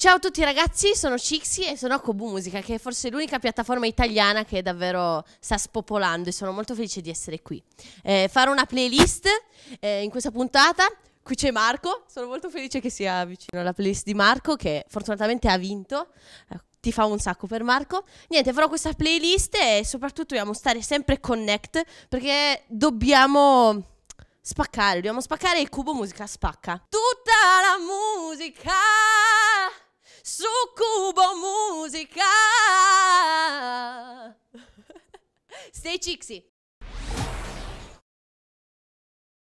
Ciao a tutti ragazzi, sono Cixi e sono a Kobu Musica, che è forse l'unica piattaforma italiana che davvero sta spopolando e sono molto felice di essere qui. Eh, farò una playlist eh, in questa puntata. Qui c'è Marco, sono molto felice che sia vicino alla playlist di Marco, che fortunatamente ha vinto. Eh, ti fa un sacco per Marco. Niente, farò questa playlist e soprattutto dobbiamo stare sempre connect perché dobbiamo spaccare, dobbiamo spaccare il cubo musica spacca. Tutto Cubo Música. Stay cheeksy.